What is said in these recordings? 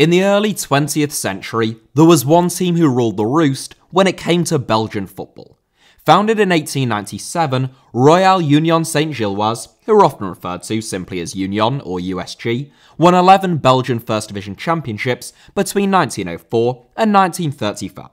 In the early 20th century, there was one team who ruled the roost when it came to Belgian football. Founded in 1897, Royal Union Saint Gilloise, who are often referred to simply as Union or USG, won 11 Belgian First Division championships between 1904 and 1935.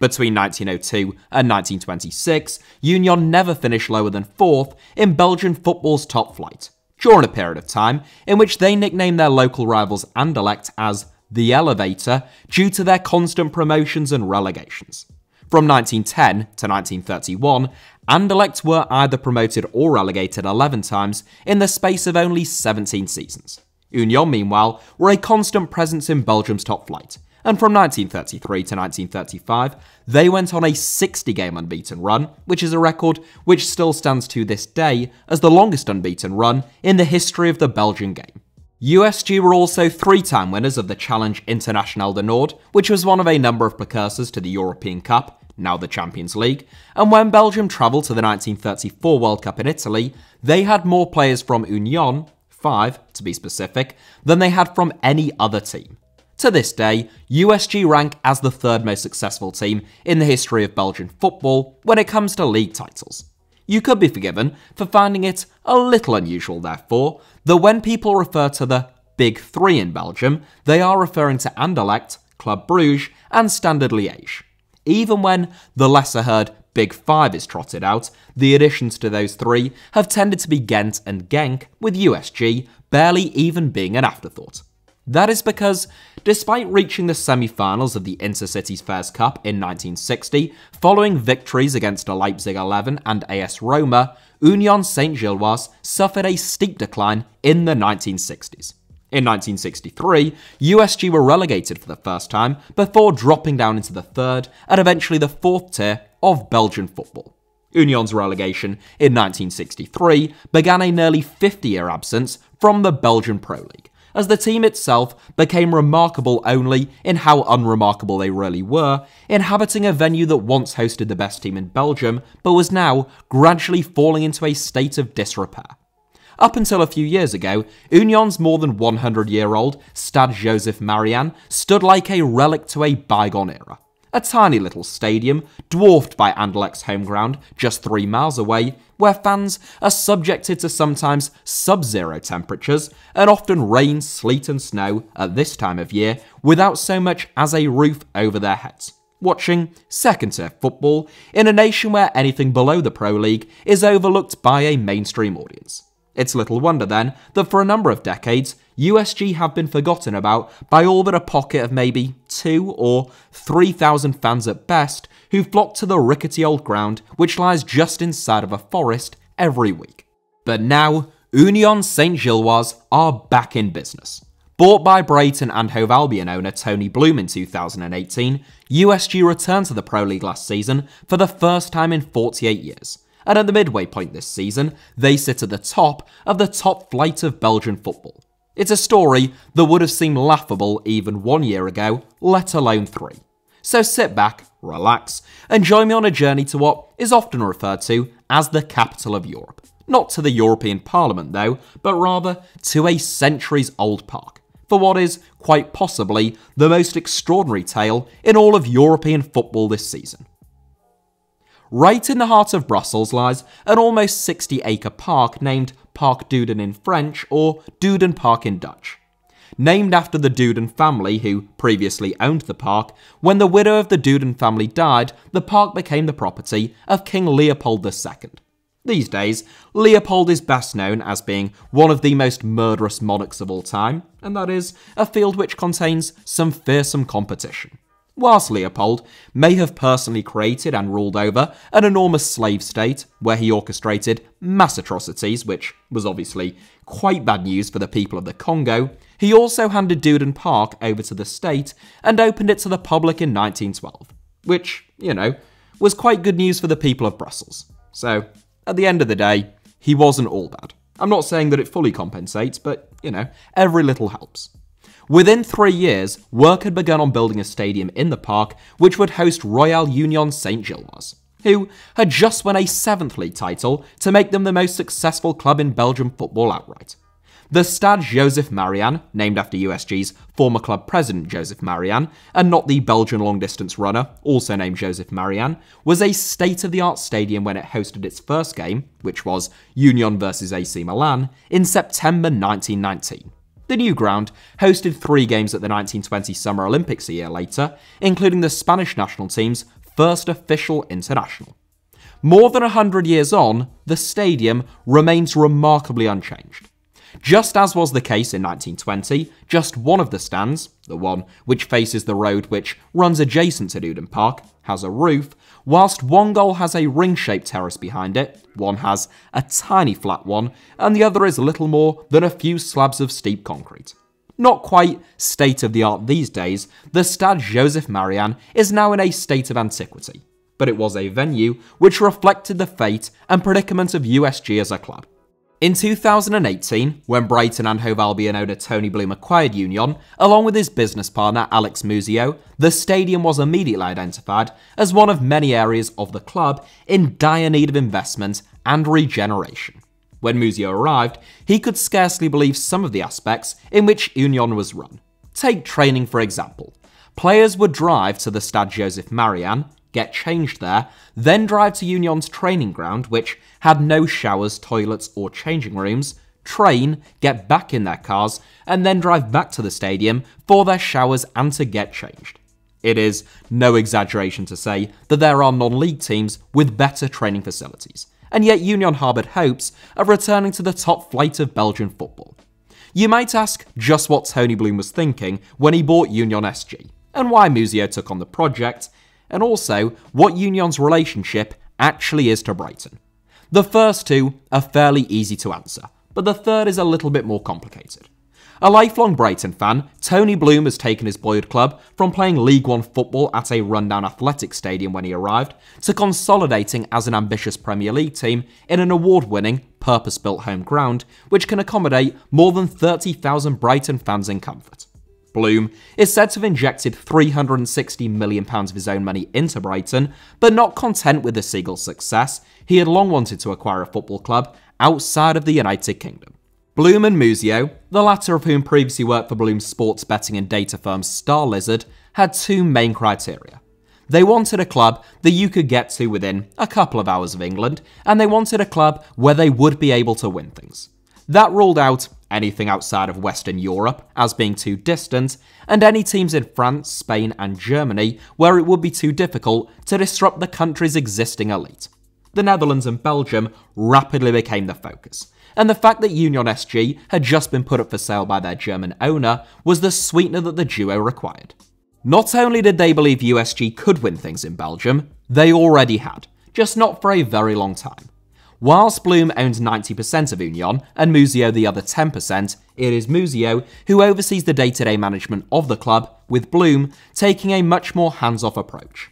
Between 1902 and 1926, Union never finished lower than fourth in Belgian football's top flight, during a period of time in which they nicknamed their local rivals Anderlecht as the elevator, due to their constant promotions and relegations. From 1910 to 1931, Anderlecht were either promoted or relegated 11 times in the space of only 17 seasons. Union, meanwhile, were a constant presence in Belgium's top flight, and from 1933 to 1935, they went on a 60 game unbeaten run, which is a record which still stands to this day as the longest unbeaten run in the history of the Belgian game. USG were also three-time winners of the Challenge International de Nord, which was one of a number of precursors to the European Cup, now the Champions League, and when Belgium travelled to the 1934 World Cup in Italy, they had more players from Union, five to be specific, than they had from any other team. To this day, USG rank as the third most successful team in the history of Belgian football when it comes to league titles. You could be forgiven for finding it a little unusual, therefore, that when people refer to the Big Three in Belgium, they are referring to Anderlecht, Club Bruges, and Standard Liège. Even when the lesser heard Big Five is trotted out, the additions to those three have tended to be Ghent and Genk, with USG barely even being an afterthought. That is because, despite reaching the semi-finals of the Intercity's Fairs Cup in 1960, following victories against Leipzig 11 and AS Roma, Union Saint-Gilloise suffered a steep decline in the 1960s. In 1963, USG were relegated for the first time before dropping down into the third and eventually the fourth tier of Belgian football. Union's relegation in 1963 began a nearly 50 year absence from the Belgian Pro League as the team itself became remarkable only in how unremarkable they really were, inhabiting a venue that once hosted the best team in Belgium, but was now gradually falling into a state of disrepair. Up until a few years ago, Union's more than 100 year old Stade Joseph Marianne stood like a relic to a bygone era. A tiny little stadium, dwarfed by Anderlecht's home ground just three miles away, where fans are subjected to sometimes sub zero temperatures and often rain, sleet, and snow at this time of year without so much as a roof over their heads. Watching second tier football in a nation where anything below the Pro League is overlooked by a mainstream audience. It's little wonder then that for a number of decades, USG have been forgotten about by all but a pocket of maybe two or 3,000 fans at best who flock to the rickety old ground which lies just inside of a forest every week. But now, Union Saint-Gilloise are back in business. Bought by Brayton and Hove Albion owner Tony Bloom in 2018, USG returned to the Pro League last season for the first time in 48 years, and at the midway point this season, they sit at the top of the top flight of Belgian football, it's a story that would have seemed laughable even one year ago, let alone three. So sit back, relax, and join me on a journey to what is often referred to as the capital of Europe. Not to the European Parliament, though, but rather to a centuries old park, for what is, quite possibly, the most extraordinary tale in all of European football this season. Right in the heart of Brussels lies an almost 60 acre park named Park Duden in French or Duden Park in Dutch. Named after the Duden family who previously owned the park, when the widow of the Duden family died, the park became the property of King Leopold II. These days, Leopold is best known as being one of the most murderous monarchs of all time, and that is a field which contains some fearsome competition whilst Leopold may have personally created and ruled over an enormous slave state where he orchestrated mass atrocities, which was obviously quite bad news for the people of the Congo, he also handed Duden Park over to the state and opened it to the public in 1912, which, you know, was quite good news for the people of Brussels. So, at the end of the day, he wasn't all bad. I'm not saying that it fully compensates, but, you know, every little helps. Within three years, work had begun on building a stadium in the park which would host Royal Union Saint Gilloise, who had just won a 7th League title to make them the most successful club in Belgium football outright. The Stade Joseph Marianne, named after USG's former club president Joseph Marianne, and not the Belgian long distance runner, also named Joseph Marianne, was a state of the art stadium when it hosted its first game, which was Union versus AC Milan, in September 1919 the new ground, hosted three games at the 1920 Summer Olympics a year later, including the Spanish national team's first official international. More than 100 years on, the stadium remains remarkably unchanged. Just as was the case in 1920, just one of the stands, the one which faces the road which runs adjacent to Newden Park, has a roof, whilst one goal has a ring-shaped terrace behind it, one has a tiny flat one, and the other is little more than a few slabs of steep concrete. Not quite state-of-the-art these days, the Stade Joseph Marianne is now in a state of antiquity, but it was a venue which reflected the fate and predicament of USG as a club. In 2018, when Brighton and Hove Albion owner Tony Bloom acquired Union, along with his business partner Alex Muzio, the stadium was immediately identified as one of many areas of the club in dire need of investment and regeneration. When Muzio arrived, he could scarcely believe some of the aspects in which Union was run. Take training, for example. Players would drive to the Stade Joseph Marian, get changed there, then drive to Union's training ground, which had no showers, toilets, or changing rooms, train, get back in their cars, and then drive back to the stadium for their showers and to get changed. It is no exaggeration to say that there are non league teams with better training facilities, and yet Union harboured hopes of returning to the top flight of Belgian football. You might ask just what Tony Bloom was thinking when he bought Union SG and why Musio took on the project, and also what Union's relationship actually is to Brighton. The first two are fairly easy to answer, but the third is a little bit more complicated. A lifelong Brighton fan, Tony Bloom has taken his boyhood club from playing League One football at a rundown athletic stadium when he arrived to consolidating as an ambitious Premier League team in an award winning, purpose built home ground which can accommodate more than 30,000 Brighton fans in comfort. Bloom is said to have injected £360 million of his own money into Brighton, but not content with the Seagulls' success, he had long wanted to acquire a football club outside of the United Kingdom. Bloom and Muzio, the latter of whom previously worked for Bloom's sports betting and data firm Star Lizard, had two main criteria. They wanted a club that you could get to within a couple of hours of England, and they wanted a club where they would be able to win things. That ruled out anything outside of Western Europe as being too distant, and any teams in France, Spain, and Germany where it would be too difficult to disrupt the country's existing elite. The Netherlands and Belgium rapidly became the focus, and the fact that Union SG had just been put up for sale by their German owner was the sweetener that the duo required. Not only did they believe USG could win things in Belgium, they already had, just not for a very long time. Whilst Bloom owns 90% of Union and Muzio the other 10%, it is Muzio who oversees the day-to-day -day management of the club, with Bloom taking a much more hands-off approach.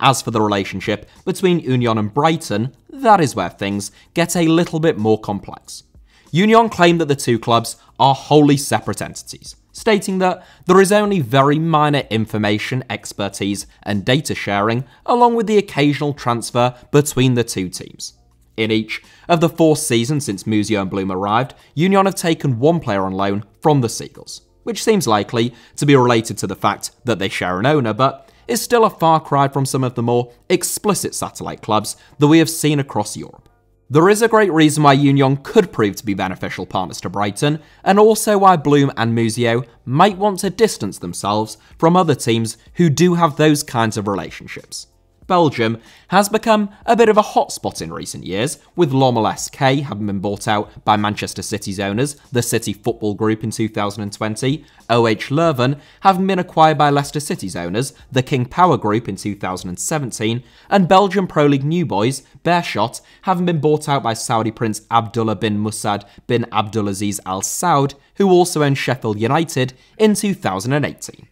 As for the relationship between Union and Brighton, that is where things get a little bit more complex. Union claim that the two clubs are wholly separate entities, stating that there is only very minor information, expertise, and data sharing, along with the occasional transfer between the two teams. In each of the four seasons since Musio and Bloom arrived, Union have taken one player on loan from the Seagulls, which seems likely to be related to the fact that they share an owner, but is still a far cry from some of the more explicit satellite clubs that we have seen across Europe. There is a great reason why Union could prove to be beneficial partners to Brighton, and also why Bloom and Musio might want to distance themselves from other teams who do have those kinds of relationships. Belgium, has become a bit of a hotspot in recent years, with Lommel SK having been bought out by Manchester City's owners, the City Football Group in 2020, OH Leuven having been acquired by Leicester City's owners, the King Power Group in 2017, and Belgian Pro League new boys, Bearshot, having been bought out by Saudi Prince Abdullah bin Musad bin Abdulaziz Al Saud, who also owned Sheffield United in 2018.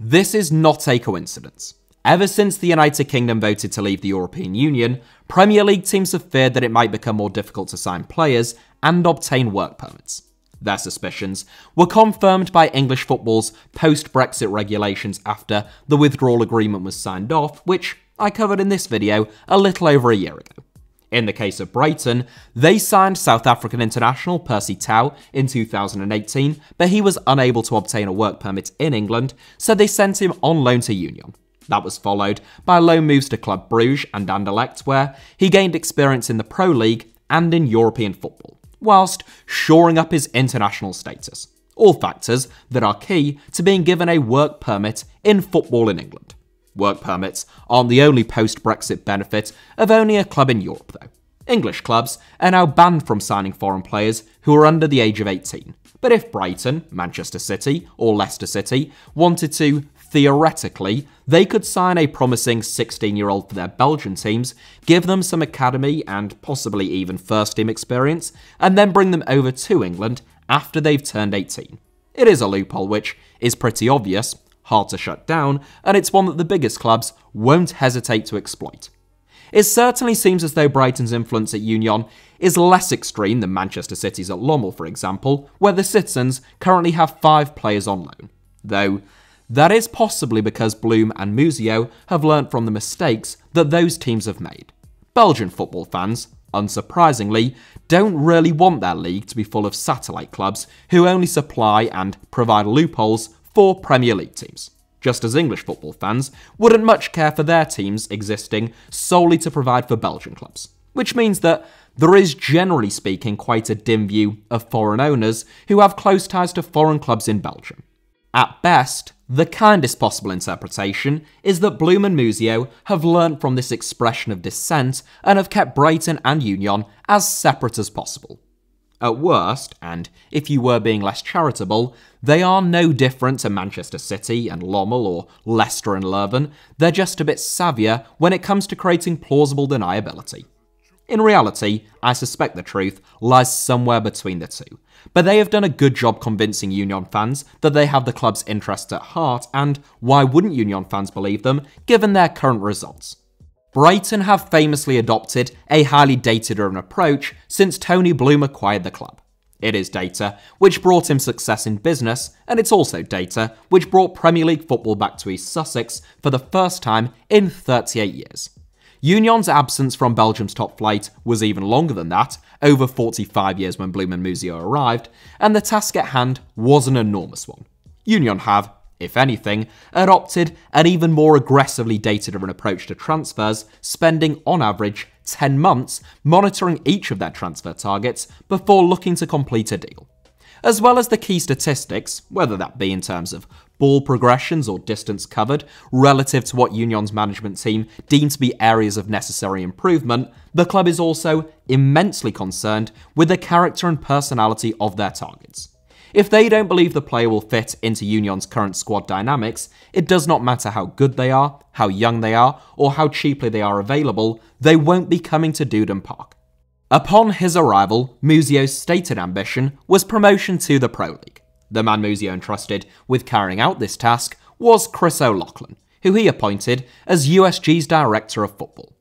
This is not a coincidence. Ever since the United Kingdom voted to leave the European Union, Premier League teams have feared that it might become more difficult to sign players and obtain work permits. Their suspicions were confirmed by English football's post Brexit regulations after the withdrawal agreement was signed off, which I covered in this video a little over a year ago. In the case of Brighton, they signed South African international Percy Tau in 2018, but he was unable to obtain a work permit in England, so they sent him on loan to Union. That was followed by loan moves to Club Bruges and Anderlecht, where he gained experience in the Pro League and in European football, whilst shoring up his international status. All factors that are key to being given a work permit in football in England. Work permits aren't the only post Brexit benefit of owning a club in Europe, though. English clubs are now banned from signing foreign players who are under the age of 18. But if Brighton, Manchester City, or Leicester City wanted to Theoretically, they could sign a promising 16 year old for their Belgian teams, give them some academy and possibly even first team experience, and then bring them over to England after they've turned 18. It is a loophole which is pretty obvious, hard to shut down, and it's one that the biggest clubs won't hesitate to exploit. It certainly seems as though Brighton's influence at Union is less extreme than Manchester City's at Lommel, for example, where the citizens currently have five players on loan. Though that is possibly because Bloom and Muzio have learnt from the mistakes that those teams have made. Belgian football fans, unsurprisingly, don't really want their league to be full of satellite clubs who only supply and provide loopholes for Premier League teams, just as English football fans wouldn't much care for their teams existing solely to provide for Belgian clubs. Which means that there is, generally speaking, quite a dim view of foreign owners who have close ties to foreign clubs in Belgium. At best, the kindest possible interpretation is that Bloom and Musio have learnt from this expression of dissent and have kept Brighton and Union as separate as possible. At worst, and if you were being less charitable, they are no different to Manchester City and Lommel or Leicester and Leuven, they're just a bit savvier when it comes to creating plausible deniability. In reality, I suspect the truth lies somewhere between the two. But they have done a good job convincing Union fans that they have the club's interests at heart, and why wouldn't Union fans believe them given their current results? Brighton have famously adopted a highly data driven approach since Tony Bloom acquired the club. It is data which brought him success in business, and it's also data which brought Premier League football back to East Sussex for the first time in 38 years. Union's absence from Belgium's top flight was even longer than that, over 45 years when Blum and Muzio arrived, and the task at hand was an enormous one. Union have, if anything, adopted an even more aggressively dated driven approach to transfers, spending on average 10 months monitoring each of their transfer targets before looking to complete a deal. As well as the key statistics, whether that be in terms of ball progressions or distance covered relative to what Union's management team deemed to be areas of necessary improvement, the club is also immensely concerned with the character and personality of their targets. If they don't believe the player will fit into Union's current squad dynamics, it does not matter how good they are, how young they are, or how cheaply they are available, they won't be coming to Duden Park. Upon his arrival, Musio's stated ambition was promotion to the Pro League the man Muzio entrusted with carrying out this task was Chris O'Loughlin, who he appointed as USG's Director of Football.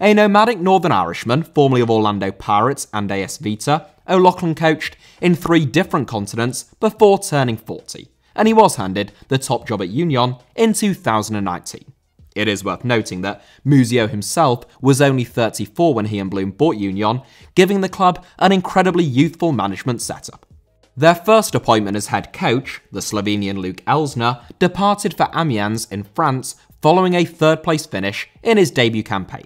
A nomadic Northern Irishman, formerly of Orlando Pirates and AS Vita, O'Loughlin coached in three different continents before turning 40, and he was handed the top job at Union in 2019. It is worth noting that Muzio himself was only 34 when he and Bloom bought Union, giving the club an incredibly youthful management setup. Their first appointment as head coach, the Slovenian Luke Elsner, departed for Amiens in France following a third place finish in his debut campaign.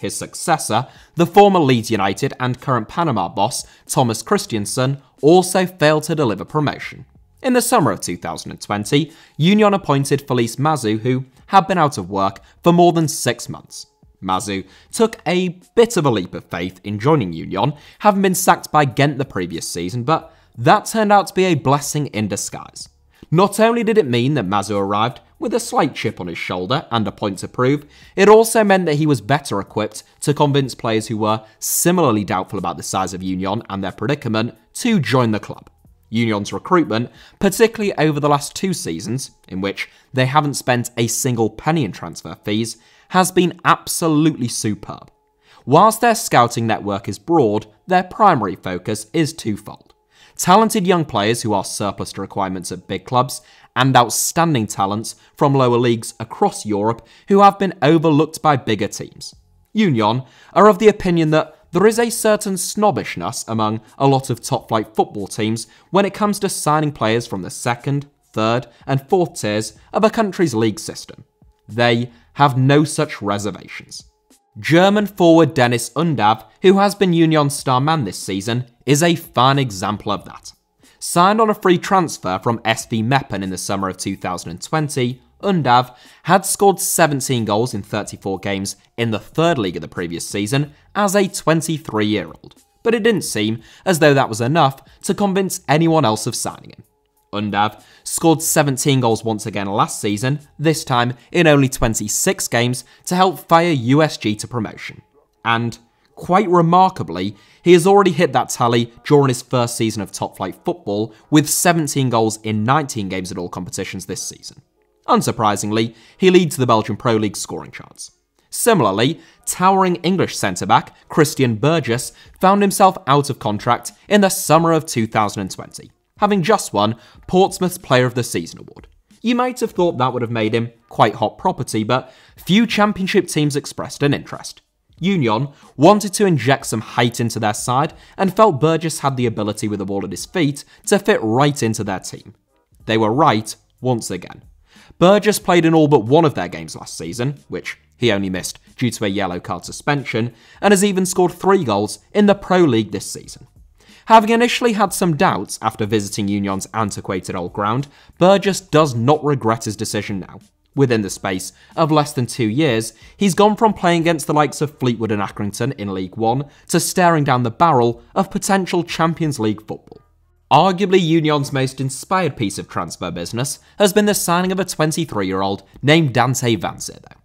His successor, the former Leeds United and current Panama boss Thomas Christiansen, also failed to deliver promotion. In the summer of 2020, Union appointed Felice Mazu, who had been out of work for more than six months. Mazu took a bit of a leap of faith in joining Union, having been sacked by Ghent the previous season, but that turned out to be a blessing in disguise. Not only did it mean that Mazu arrived with a slight chip on his shoulder and a point to prove, it also meant that he was better equipped to convince players who were similarly doubtful about the size of Union and their predicament to join the club. Union's recruitment, particularly over the last two seasons, in which they haven't spent a single penny in transfer fees, has been absolutely superb. Whilst their scouting network is broad, their primary focus is twofold talented young players who are surplus to requirements at big clubs, and outstanding talents from lower leagues across Europe who have been overlooked by bigger teams. Union are of the opinion that there is a certain snobbishness among a lot of top flight football teams when it comes to signing players from the second, third, and fourth tiers of a country's league system. They have no such reservations. German forward Dennis Undav, who has been Union's star man this season, is a fine example of that. Signed on a free transfer from SV Meppen in the summer of 2020, Undav had scored 17 goals in 34 games in the third league of the previous season as a 23 year old, but it didn't seem as though that was enough to convince anyone else of signing him. Undav, scored 17 goals once again last season, this time in only 26 games, to help fire USG to promotion. And, quite remarkably, he has already hit that tally during his first season of top flight football, with 17 goals in 19 games at all competitions this season. Unsurprisingly, he leads the Belgian Pro League scoring charts. Similarly, towering English centre back Christian Burgess found himself out of contract in the summer of 2020, having just won Portsmouth's Player of the Season award. You might have thought that would have made him quite hot property, but few championship teams expressed an interest. Union wanted to inject some height into their side and felt Burgess had the ability with the ball at his feet to fit right into their team. They were right once again. Burgess played in all but one of their games last season, which he only missed due to a yellow card suspension, and has even scored three goals in the Pro League this season. Having initially had some doubts after visiting Union's antiquated old ground, Burgess does not regret his decision now. Within the space of less than two years, he's gone from playing against the likes of Fleetwood and Accrington in League One to staring down the barrel of potential Champions League football. Arguably, Union's most inspired piece of transfer business has been the signing of a 23 year old named Dante Vanzer, though.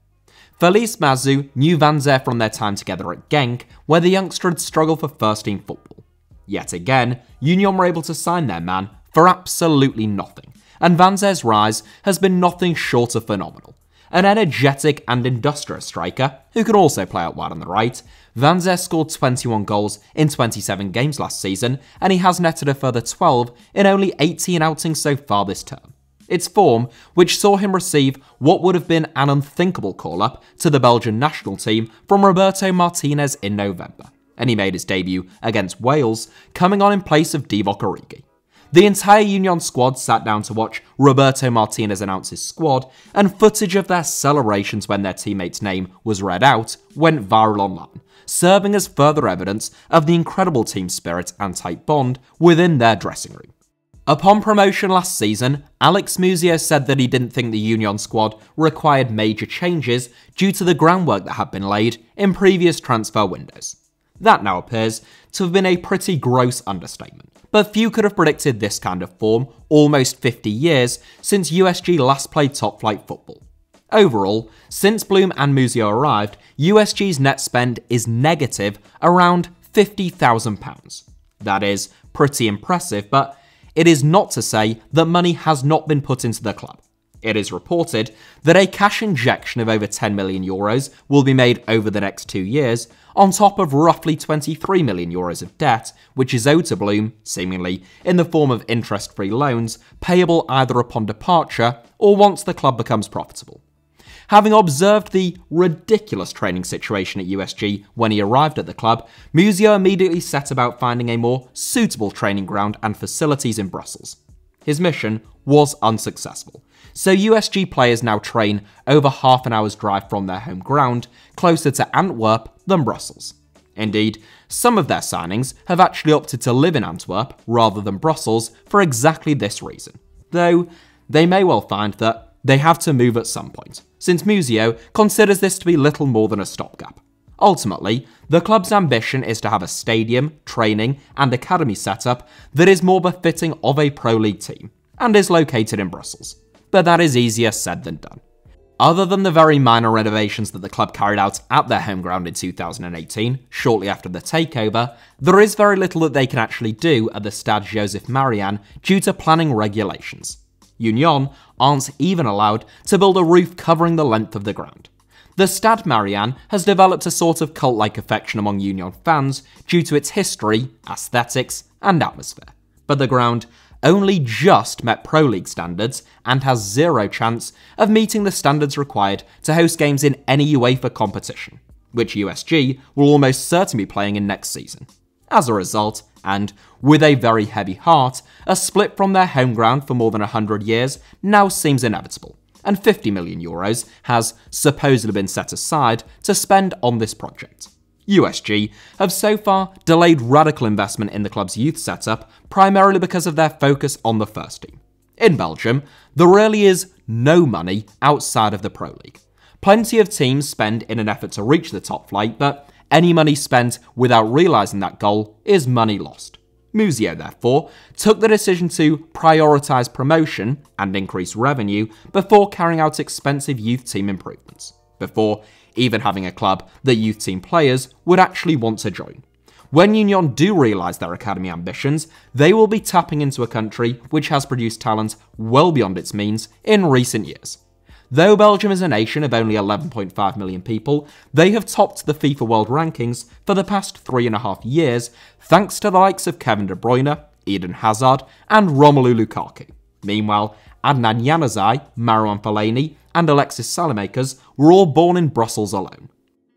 Felice Mazu knew Vanzer from their time together at Genk, where the youngster had struggled for first team football. Yet again, Union were able to sign their man for absolutely nothing, and Van Zer's rise has been nothing short of phenomenal. An energetic and industrious striker who can also play out wide on the right, Van Zer scored 21 goals in 27 games last season, and he has netted a further 12 in only 18 outings so far this term. Its form, which saw him receive what would have been an unthinkable call up to the Belgian national team from Roberto Martinez in November and he made his debut against Wales, coming on in place of Divock Origi. The entire Union squad sat down to watch Roberto Martinez announce his squad, and footage of their celebrations when their teammate's name was read out went viral online, serving as further evidence of the incredible team spirit and tight bond within their dressing room. Upon promotion last season, Alex Musio said that he didn't think the Union squad required major changes due to the groundwork that had been laid in previous transfer windows. That now appears to have been a pretty gross understatement. But few could have predicted this kind of form almost 50 years since USG last played top flight football. Overall, since Bloom and Muzio arrived, USG's net spend is negative around £50,000. That is pretty impressive, but it is not to say that money has not been put into the club. It is reported that a cash injection of over 10 million euros will be made over the next two years, on top of roughly 23 million euros of debt, which is owed to Bloom, seemingly, in the form of interest free loans, payable either upon departure or once the club becomes profitable. Having observed the ridiculous training situation at USG when he arrived at the club, Musio immediately set about finding a more suitable training ground and facilities in Brussels. His mission was unsuccessful, so USG players now train over half an hour's drive from their home ground, closer to Antwerp than Brussels. Indeed, some of their signings have actually opted to live in Antwerp rather than Brussels for exactly this reason. Though, they may well find that they have to move at some point, since Musio considers this to be little more than a stopgap. Ultimately, the club's ambition is to have a stadium, training, and academy setup that is more befitting of a Pro League team, and is located in Brussels but that is easier said than done. Other than the very minor renovations that the club carried out at their home ground in 2018, shortly after the takeover, there is very little that they can actually do at the Stade Joseph Marianne due to planning regulations. Union aren't even allowed to build a roof covering the length of the ground. The Stade Marianne has developed a sort of cult like affection among Union fans due to its history, aesthetics, and atmosphere. But the ground only just met Pro League standards and has zero chance of meeting the standards required to host games in any UEFA competition, which USG will almost certainly be playing in next season. As a result, and with a very heavy heart, a split from their home ground for more than 100 years now seems inevitable, and 50 million euros has supposedly been set aside to spend on this project. USG, have so far delayed radical investment in the club's youth setup, primarily because of their focus on the first team. In Belgium, there really is no money outside of the Pro League. Plenty of teams spend in an effort to reach the top flight, but any money spent without realising that goal is money lost. Musio, therefore, took the decision to prioritise promotion and increase revenue before carrying out expensive youth team improvements before even having a club that youth team players would actually want to join. When Union do realise their academy ambitions, they will be tapping into a country which has produced talent well beyond its means in recent years. Though Belgium is a nation of only 11.5 million people, they have topped the FIFA World Rankings for the past three and a half years thanks to the likes of Kevin De Bruyne, Eden Hazard, and Romelu Lukaku. Meanwhile, Adnan Januzaj, Marwan Fellaini, and Alexis Salamakers were all born in Brussels alone.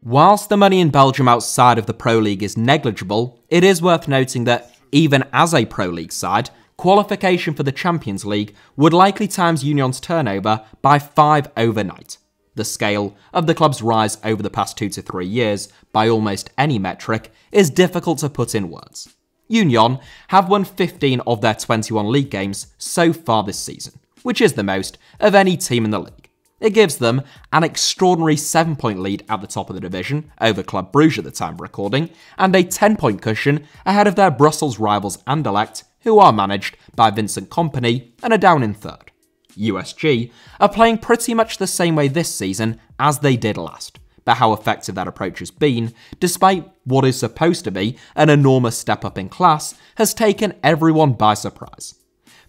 Whilst the money in Belgium outside of the Pro League is negligible, it is worth noting that, even as a Pro League side, qualification for the Champions League would likely times Union's turnover by five overnight. The scale of the club's rise over the past two to three years, by almost any metric, is difficult to put in words. Union have won 15 of their 21 league games so far this season, which is the most of any team in the league. It gives them an extraordinary 7 point lead at the top of the division over Club Bruges at the time of recording, and a 10 point cushion ahead of their Brussels rivals Anderlecht, who are managed by Vincent Company and are down in third. USG are playing pretty much the same way this season as they did last, but how effective that approach has been, despite what is supposed to be an enormous step up in class, has taken everyone by surprise.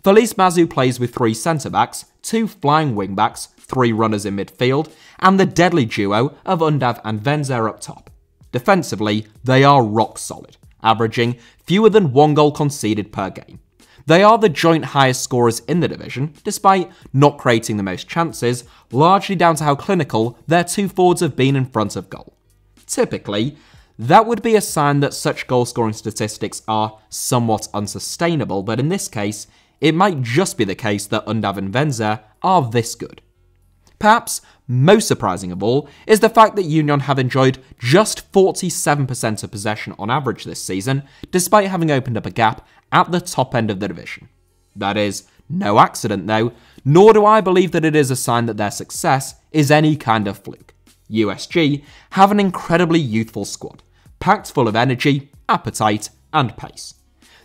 Felice Mazu plays with three centre backs, two flying wing backs, three runners in midfield, and the deadly duo of Undav and Venzer up top. Defensively, they are rock solid, averaging fewer than one goal conceded per game. They are the joint highest scorers in the division, despite not creating the most chances, largely down to how clinical their two forwards have been in front of goal. Typically, that would be a sign that such goal scoring statistics are somewhat unsustainable, but in this case, it might just be the case that Undav and Venza are this good. Perhaps most surprising of all is the fact that Union have enjoyed just 47% of possession on average this season, despite having opened up a gap at the top end of the division. That is, no accident though, nor do I believe that it is a sign that their success is any kind of fluke. USG have an incredibly youthful squad, packed full of energy, appetite, and pace.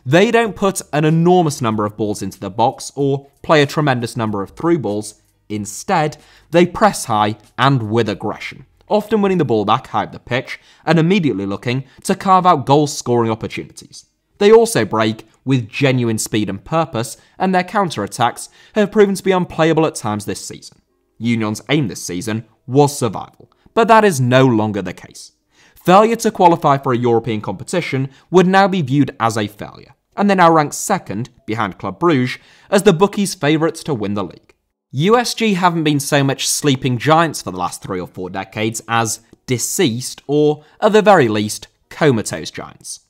They don't put an enormous number of balls into the box or play a tremendous number of through balls. Instead, they press high and with aggression, often winning the ball back high up the pitch and immediately looking to carve out goal scoring opportunities. They also break with genuine speed and purpose, and their counter attacks have proven to be unplayable at times this season. Union's aim this season was survival, but that is no longer the case failure to qualify for a European competition would now be viewed as a failure, and they now rank second, behind Club Brugge, as the bookies' favourites to win the league. USG haven't been so much sleeping giants for the last three or four decades as deceased, or at the very least, comatose giants.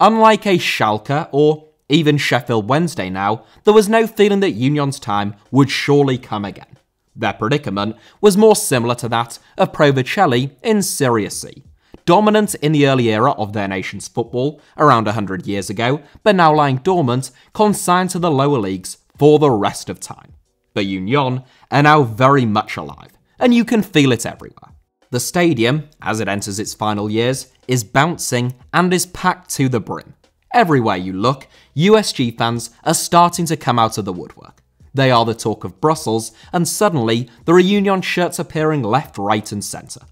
Unlike a Schalke or even Sheffield Wednesday now, there was no feeling that Union's time would surely come again. Their predicament was more similar to that of Provicelli in Serie C, dominant in the early era of their nation's football, around 100 years ago, but now lying dormant, consigned to the lower leagues for the rest of time. The Union are now very much alive, and you can feel it everywhere. The stadium, as it enters its final years, is bouncing and is packed to the brim. Everywhere you look, USG fans are starting to come out of the woodwork. They are the talk of Brussels, and suddenly the reunion shirts appearing left, right, and centre.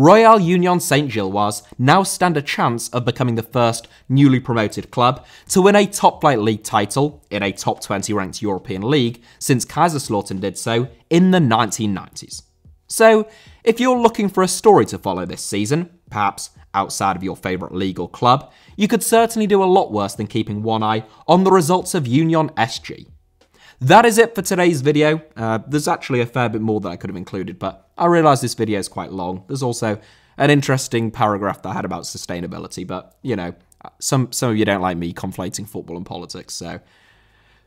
Royal Union Saint Gilloise now stand a chance of becoming the first newly promoted club to win a top flight league title in a top 20 ranked European league since Kaiserslautern did so in the 1990s. So, if you're looking for a story to follow this season, perhaps outside of your favourite league or club, you could certainly do a lot worse than keeping one eye on the results of Union SG. That is it for today's video. Uh, there's actually a fair bit more that I could have included, but I realise this video is quite long. There's also an interesting paragraph that I had about sustainability, but, you know, some, some of you don't like me conflating football and politics, so...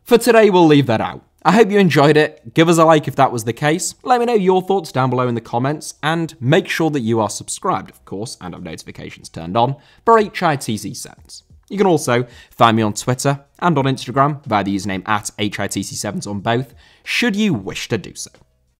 For today, we'll leave that out. I hope you enjoyed it. Give us a like if that was the case. Let me know your thoughts down below in the comments and make sure that you are subscribed, of course, and have notifications turned on for HITZ sense. You can also find me on Twitter and on Instagram via the username at HITC7s on both, should you wish to do so.